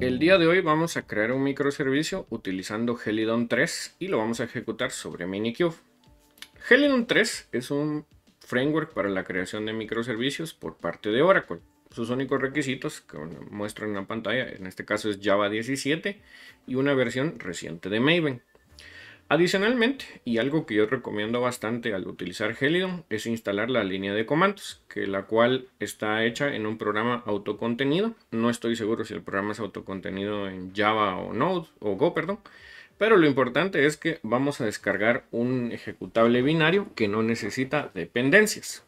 el día de hoy vamos a crear un microservicio utilizando Helidon 3 y lo vamos a ejecutar sobre Minikube. Helidon 3 es un framework para la creación de microservicios por parte de Oracle. Sus únicos requisitos que muestro en la pantalla, en este caso es Java 17 y una versión reciente de Maven. Adicionalmente, y algo que yo recomiendo bastante al utilizar Helidon, es instalar la línea de comandos, que la cual está hecha en un programa autocontenido. No estoy seguro si el programa es autocontenido en Java o Node o Go, perdón. Pero lo importante es que vamos a descargar un ejecutable binario que no necesita dependencias.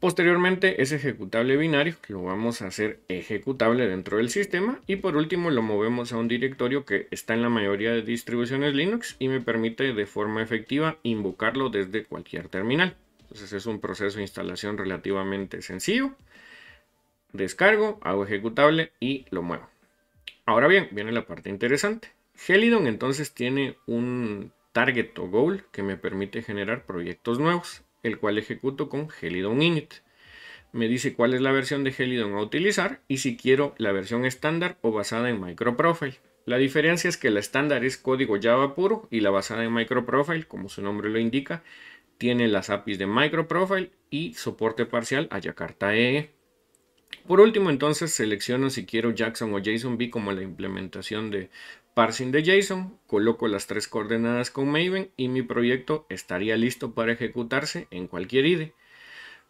Posteriormente es ejecutable binario que lo vamos a hacer ejecutable dentro del sistema y por último lo movemos a un directorio que está en la mayoría de distribuciones Linux y me permite de forma efectiva invocarlo desde cualquier terminal. Entonces es un proceso de instalación relativamente sencillo. Descargo, hago ejecutable y lo muevo. Ahora bien, viene la parte interesante. Helidon entonces tiene un target o goal que me permite generar proyectos nuevos el cual ejecuto con Helidon init. Me dice cuál es la versión de Helidon a utilizar y si quiero la versión estándar o basada en MicroProfile. La diferencia es que la estándar es código Java puro y la basada en MicroProfile, como su nombre lo indica, tiene las APIs de MicroProfile y soporte parcial a Jakarta EE. E. Por último, entonces selecciono si quiero Jackson o JSON-B como la implementación de parsing de JSON, coloco las tres coordenadas con Maven y mi proyecto estaría listo para ejecutarse en cualquier IDE.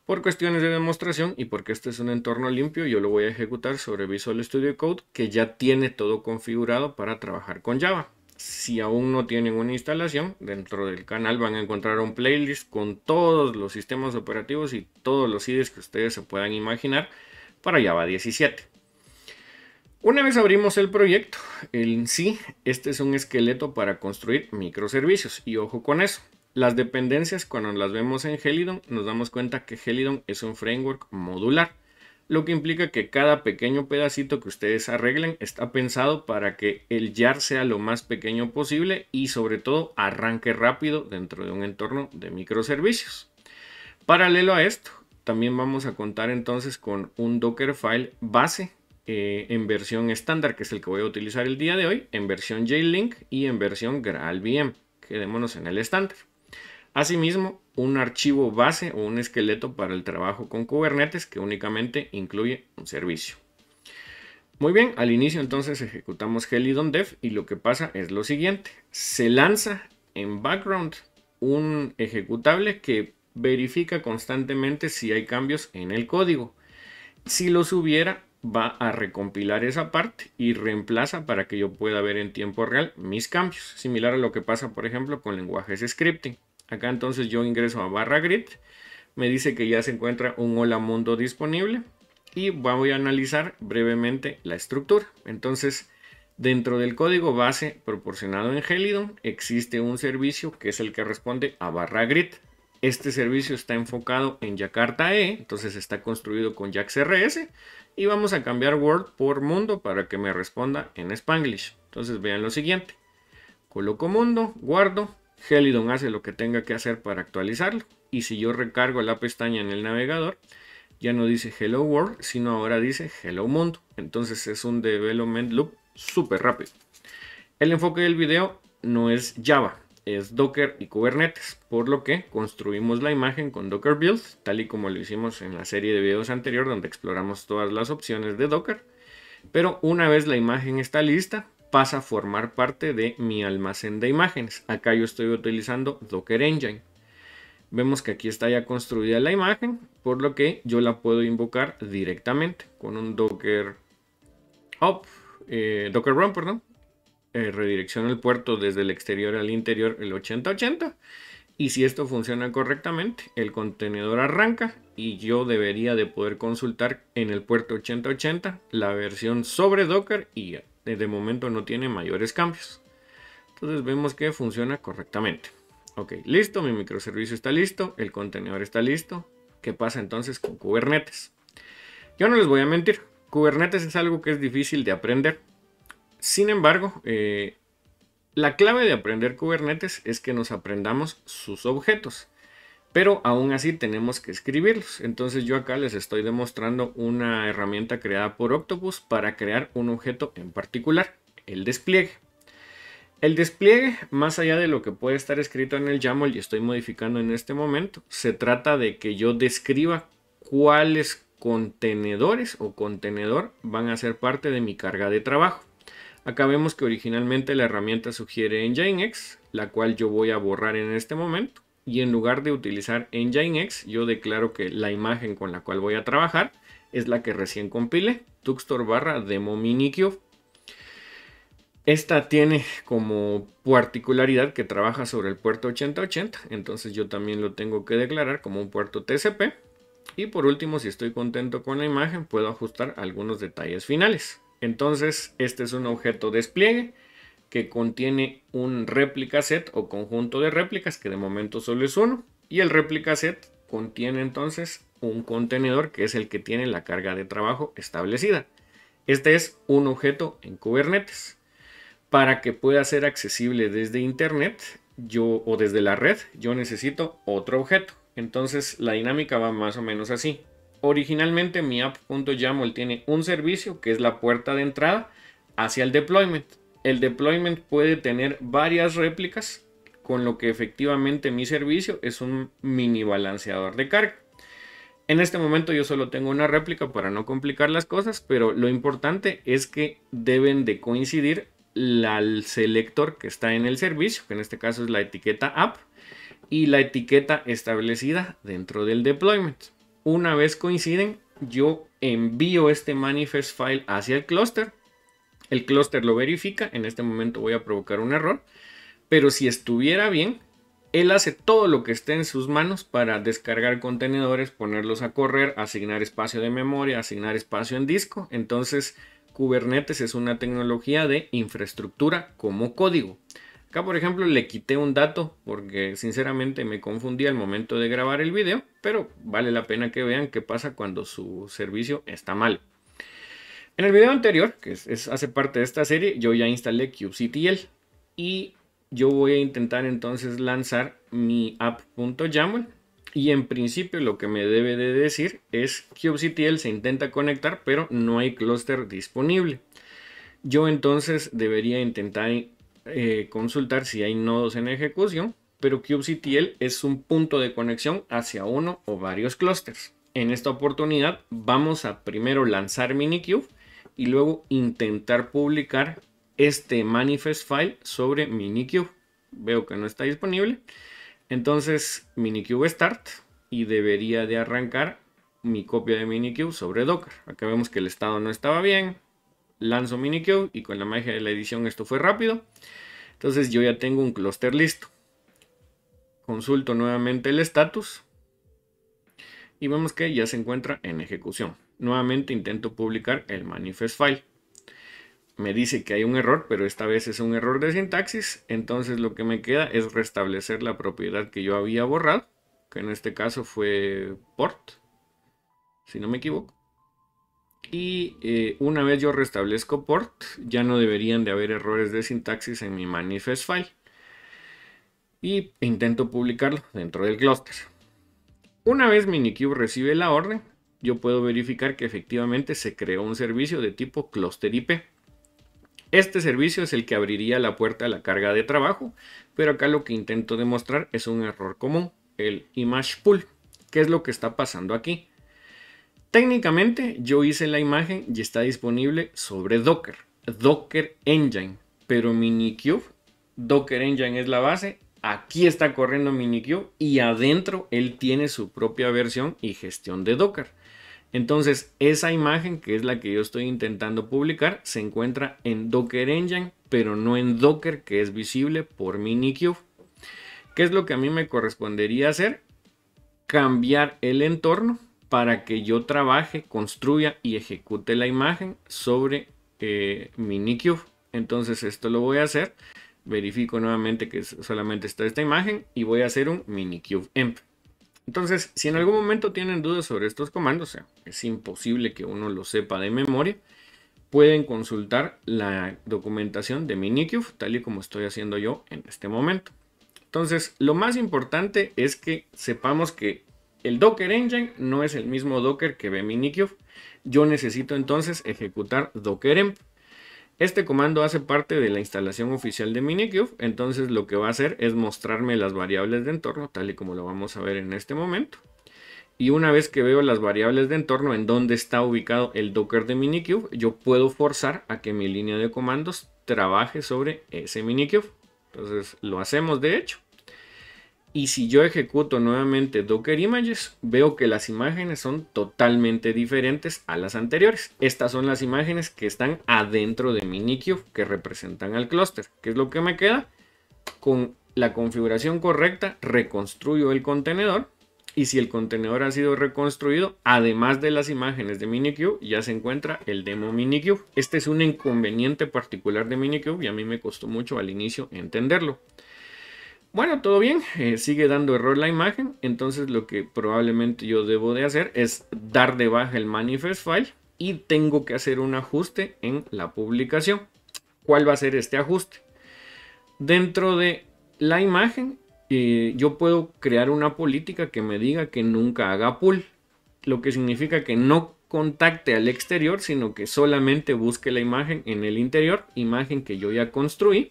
Por cuestiones de demostración y porque este es un entorno limpio, yo lo voy a ejecutar sobre Visual Studio Code que ya tiene todo configurado para trabajar con Java. Si aún no tienen una instalación, dentro del canal van a encontrar un playlist con todos los sistemas operativos y todos los IDEs que ustedes se puedan imaginar para Java 17. Una vez abrimos el proyecto, en sí, este es un esqueleto para construir microservicios y ojo con eso. Las dependencias cuando las vemos en Helidon nos damos cuenta que Helidon es un framework modular, lo que implica que cada pequeño pedacito que ustedes arreglen está pensado para que el jar sea lo más pequeño posible y sobre todo arranque rápido dentro de un entorno de microservicios. Paralelo a esto, también vamos a contar entonces con un Dockerfile base eh, en versión estándar, que es el que voy a utilizar el día de hoy, en versión JLink y en versión GraalVM. Quedémonos en el estándar. Asimismo, un archivo base o un esqueleto para el trabajo con Kubernetes que únicamente incluye un servicio. Muy bien, al inicio entonces ejecutamos Helidon Dev y lo que pasa es lo siguiente. Se lanza en background un ejecutable que verifica constantemente si hay cambios en el código. Si los hubiera, va a recompilar esa parte y reemplaza para que yo pueda ver en tiempo real mis cambios. Similar a lo que pasa, por ejemplo, con lenguajes scripting. Acá entonces yo ingreso a barra grid, me dice que ya se encuentra un hola mundo disponible y voy a analizar brevemente la estructura. Entonces, dentro del código base proporcionado en Helidon existe un servicio que es el que responde a barra grid. Este servicio está enfocado en Jakarta E, entonces está construido con JAX-RS, y vamos a cambiar Word por Mundo para que me responda en Spanglish. Entonces vean lo siguiente. Coloco Mundo, guardo, Helidon hace lo que tenga que hacer para actualizarlo y si yo recargo la pestaña en el navegador ya no dice Hello World sino ahora dice Hello Mundo. Entonces es un development loop súper rápido. El enfoque del video no es Java, es Docker y Kubernetes, por lo que construimos la imagen con Docker Build, tal y como lo hicimos en la serie de videos anterior donde exploramos todas las opciones de Docker. Pero una vez la imagen está lista, pasa a formar parte de mi almacén de imágenes. Acá yo estoy utilizando Docker Engine. Vemos que aquí está ya construida la imagen, por lo que yo la puedo invocar directamente con un Docker eh, Docker Run, perdón, eh, el puerto desde el exterior al interior el 8080. Y si esto funciona correctamente, el contenedor arranca y yo debería de poder consultar en el puerto 8080 la versión sobre Docker y de momento no tiene mayores cambios. Entonces vemos que funciona correctamente. Ok, listo, mi microservicio está listo, el contenedor está listo. ¿Qué pasa entonces con Kubernetes? Yo no les voy a mentir, Kubernetes es algo que es difícil de aprender sin embargo, eh, la clave de aprender Kubernetes es que nos aprendamos sus objetos, pero aún así tenemos que escribirlos. Entonces yo acá les estoy demostrando una herramienta creada por Octopus para crear un objeto en particular, el despliegue. El despliegue, más allá de lo que puede estar escrito en el YAML y estoy modificando en este momento, se trata de que yo describa cuáles contenedores o contenedor van a ser parte de mi carga de trabajo. Acá vemos que originalmente la herramienta sugiere Nginx, la cual yo voy a borrar en este momento. Y en lugar de utilizar Nginx, yo declaro que la imagen con la cual voy a trabajar es la que recién compile, tuxtor barra demo minikio. Esta tiene como particularidad que trabaja sobre el puerto 8080, entonces yo también lo tengo que declarar como un puerto TCP. Y por último, si estoy contento con la imagen, puedo ajustar algunos detalles finales. Entonces, este es un objeto despliegue que contiene un réplica set o conjunto de réplicas, que de momento solo es uno. Y el réplica set contiene entonces un contenedor que es el que tiene la carga de trabajo establecida. Este es un objeto en Kubernetes. Para que pueda ser accesible desde Internet yo, o desde la red, yo necesito otro objeto. Entonces la dinámica va más o menos así originalmente mi app.yaml tiene un servicio que es la puerta de entrada hacia el deployment. El deployment puede tener varias réplicas, con lo que efectivamente mi servicio es un mini balanceador de carga. En este momento yo solo tengo una réplica para no complicar las cosas, pero lo importante es que deben de coincidir el selector que está en el servicio, que en este caso es la etiqueta app, y la etiqueta establecida dentro del deployment. Una vez coinciden, yo envío este manifest file hacia el clúster. El clúster lo verifica. En este momento voy a provocar un error. Pero si estuviera bien, él hace todo lo que esté en sus manos para descargar contenedores, ponerlos a correr, asignar espacio de memoria, asignar espacio en disco. Entonces, Kubernetes es una tecnología de infraestructura como código. Acá, por ejemplo, le quité un dato porque sinceramente me confundí al momento de grabar el video, pero vale la pena que vean qué pasa cuando su servicio está mal. En el video anterior, que es, hace parte de esta serie, yo ya instalé kubectl y yo voy a intentar entonces lanzar mi app.yaml y en principio lo que me debe de decir es kubectl se intenta conectar pero no hay clúster disponible. Yo entonces debería intentar eh, consultar si hay nodos en ejecución, pero kubectl es un punto de conexión hacia uno o varios clusters En esta oportunidad vamos a primero lanzar Minikube y luego intentar publicar este manifest file sobre Minikube. Veo que no está disponible. Entonces Minikube start y debería de arrancar mi copia de Minikube sobre Docker. Acá vemos que el estado no estaba bien, lanzo Minikyo y con la magia de la edición esto fue rápido. Entonces yo ya tengo un clúster listo. Consulto nuevamente el estatus y vemos que ya se encuentra en ejecución. Nuevamente intento publicar el manifest file. Me dice que hay un error, pero esta vez es un error de sintaxis. Entonces lo que me queda es restablecer la propiedad que yo había borrado, que en este caso fue port, si no me equivoco. Y eh, una vez yo restablezco port, ya no deberían de haber errores de sintaxis en mi manifest file. Y intento publicarlo dentro del cluster. Una vez Minikube recibe la orden, yo puedo verificar que efectivamente se creó un servicio de tipo cluster IP. Este servicio es el que abriría la puerta a la carga de trabajo, pero acá lo que intento demostrar es un error común, el image pool. que es lo que está pasando aquí? Técnicamente yo hice la imagen y está disponible sobre Docker, Docker Engine, pero Minikube, Docker Engine es la base, aquí está corriendo Minikube y adentro él tiene su propia versión y gestión de Docker. Entonces esa imagen que es la que yo estoy intentando publicar se encuentra en Docker Engine, pero no en Docker que es visible por Minikube. ¿Qué es lo que a mí me correspondería hacer? Cambiar el entorno para que yo trabaje, construya y ejecute la imagen sobre eh, Minikube. Entonces esto lo voy a hacer. Verifico nuevamente que solamente está esta imagen y voy a hacer un minikube emp. Entonces, si en algún momento tienen dudas sobre estos comandos, o sea, es imposible que uno lo sepa de memoria, pueden consultar la documentación de Minikube, tal y como estoy haciendo yo en este momento. Entonces, lo más importante es que sepamos que el Docker Engine no es el mismo Docker que ve Minikube. Yo necesito entonces ejecutar Docker Emp. Este comando hace parte de la instalación oficial de Minikube, entonces lo que va a hacer es mostrarme las variables de entorno, tal y como lo vamos a ver en este momento. Y una vez que veo las variables de entorno en donde está ubicado el Docker de Minikube, yo puedo forzar a que mi línea de comandos trabaje sobre ese Minikube. Entonces lo hacemos de hecho. Y si yo ejecuto nuevamente Docker Images, veo que las imágenes son totalmente diferentes a las anteriores. Estas son las imágenes que están adentro de Minikube que representan al clúster. ¿Qué es lo que me queda? Con la configuración correcta, reconstruyo el contenedor. Y si el contenedor ha sido reconstruido, además de las imágenes de Minikube, ya se encuentra el demo Minikube. Este es un inconveniente particular de Minikube y a mí me costó mucho al inicio entenderlo bueno, todo bien, eh, sigue dando error la imagen, entonces lo que probablemente yo debo de hacer es dar de baja el manifest file y tengo que hacer un ajuste en la publicación. ¿Cuál va a ser este ajuste? Dentro de la imagen eh, yo puedo crear una política que me diga que nunca haga pull, lo que significa que no contacte al exterior, sino que solamente busque la imagen en el interior, imagen que yo ya construí.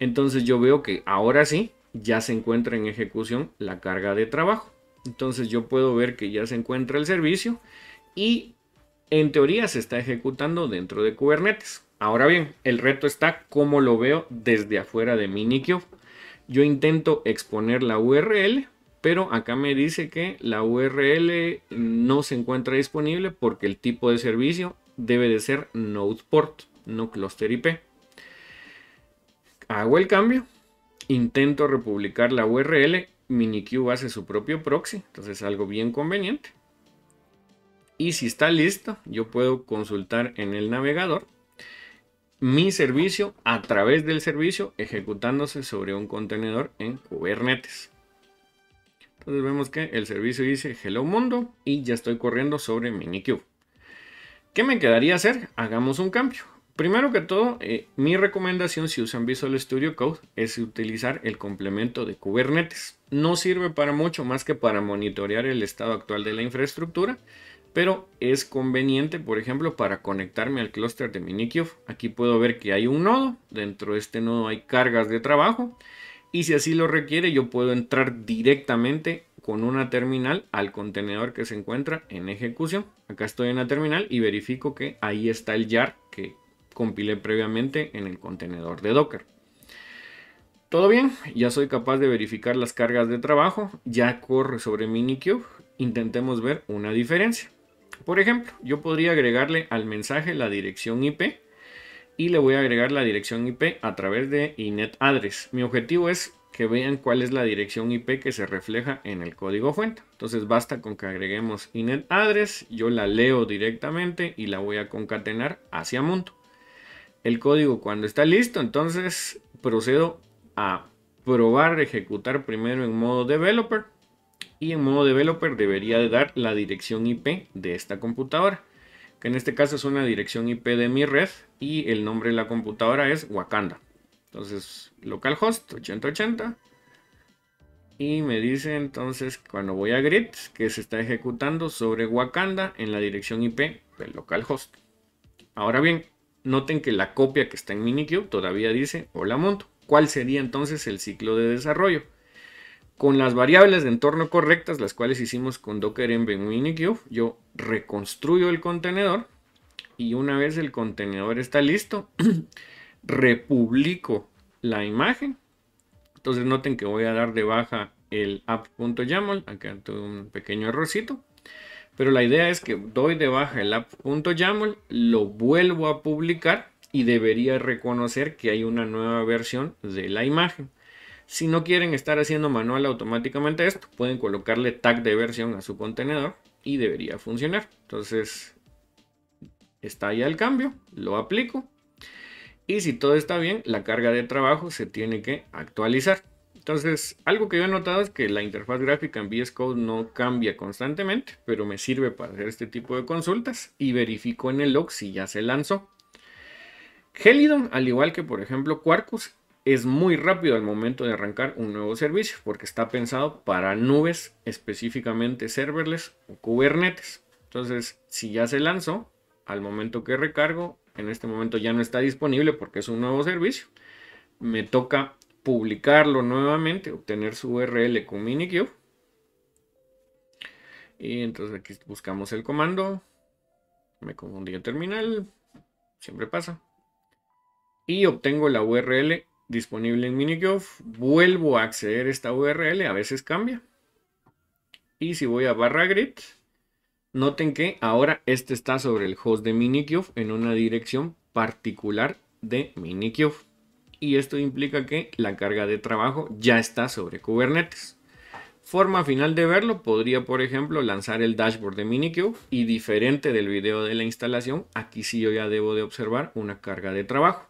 Entonces yo veo que ahora sí ya se encuentra en ejecución la carga de trabajo. Entonces yo puedo ver que ya se encuentra el servicio y en teoría se está ejecutando dentro de Kubernetes. Ahora bien, el reto está como lo veo desde afuera de Minikube. Yo intento exponer la URL, pero acá me dice que la URL no se encuentra disponible porque el tipo de servicio debe de ser NodePort, no cluster IP. Hago el cambio intento republicar la URL, Minikube hace su propio proxy, entonces es algo bien conveniente. Y si está listo, yo puedo consultar en el navegador mi servicio a través del servicio ejecutándose sobre un contenedor en Kubernetes. Entonces vemos que el servicio dice hello mundo y ya estoy corriendo sobre Minikube. ¿Qué me quedaría hacer? Hagamos un cambio. Primero que todo, eh, mi recomendación si usan Visual Studio Code es utilizar el complemento de Kubernetes. No sirve para mucho más que para monitorear el estado actual de la infraestructura, pero es conveniente, por ejemplo, para conectarme al clúster de Minikube. Aquí puedo ver que hay un nodo, dentro de este nodo hay cargas de trabajo y si así lo requiere yo puedo entrar directamente con una terminal al contenedor que se encuentra en ejecución. Acá estoy en la terminal y verifico que ahí está el jar que compilé previamente en el contenedor de Docker. Todo bien, ya soy capaz de verificar las cargas de trabajo, ya corre sobre Minikube, intentemos ver una diferencia. Por ejemplo, yo podría agregarle al mensaje la dirección IP y le voy a agregar la dirección IP a través de init address. Mi objetivo es que vean cuál es la dirección IP que se refleja en el código fuente. Entonces basta con que agreguemos init address, yo la leo directamente y la voy a concatenar hacia Monto el código cuando está listo, entonces procedo a probar ejecutar primero en modo developer y en modo developer debería de dar la dirección IP de esta computadora que en este caso es una dirección IP de mi red y el nombre de la computadora es Wakanda entonces localhost 8080 y me dice entonces cuando voy a grid que se está ejecutando sobre Wakanda en la dirección IP del localhost ahora bien Noten que la copia que está en Minikube todavía dice hola monto. ¿Cuál sería entonces el ciclo de desarrollo? Con las variables de entorno correctas, las cuales hicimos con Docker en Minikube, yo reconstruyo el contenedor y una vez el contenedor está listo, republico la imagen. Entonces noten que voy a dar de baja el app.yaml, acá tengo un pequeño errorcito. Pero la idea es que doy de baja el app.yaml, lo vuelvo a publicar y debería reconocer que hay una nueva versión de la imagen. Si no quieren estar haciendo manual automáticamente esto, pueden colocarle tag de versión a su contenedor y debería funcionar. Entonces, está ya el cambio, lo aplico. Y si todo está bien, la carga de trabajo se tiene que actualizar. Entonces, algo que yo he notado es que la interfaz gráfica en VS Code no cambia constantemente, pero me sirve para hacer este tipo de consultas y verifico en el log si ya se lanzó. Helidon, al igual que por ejemplo Quarkus, es muy rápido al momento de arrancar un nuevo servicio porque está pensado para nubes, específicamente serverless o Kubernetes. Entonces, si ya se lanzó, al momento que recargo, en este momento ya no está disponible porque es un nuevo servicio. Me toca publicarlo nuevamente, obtener su URL con Minikube Y entonces aquí buscamos el comando. Me confundí en terminal. Siempre pasa. Y obtengo la URL disponible en Minikube, Vuelvo a acceder a esta URL. A veces cambia. Y si voy a barra grid. Noten que ahora este está sobre el host de Minikube en una dirección particular de Minikube y esto implica que la carga de trabajo ya está sobre Kubernetes. Forma final de verlo podría, por ejemplo, lanzar el dashboard de Minikube y diferente del video de la instalación, aquí sí yo ya debo de observar una carga de trabajo.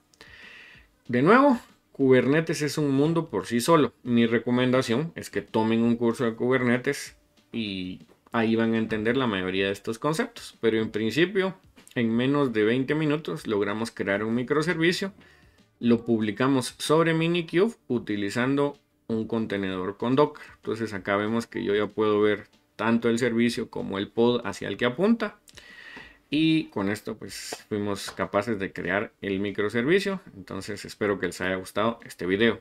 De nuevo, Kubernetes es un mundo por sí solo. Mi recomendación es que tomen un curso de Kubernetes y ahí van a entender la mayoría de estos conceptos. Pero en principio, en menos de 20 minutos logramos crear un microservicio lo publicamos sobre Minikube utilizando un contenedor con Docker. Entonces acá vemos que yo ya puedo ver tanto el servicio como el pod hacia el que apunta. Y con esto pues fuimos capaces de crear el microservicio. Entonces espero que les haya gustado este video.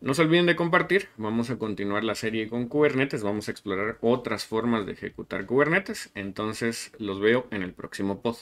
No se olviden de compartir. Vamos a continuar la serie con Kubernetes. Vamos a explorar otras formas de ejecutar Kubernetes. Entonces los veo en el próximo pod.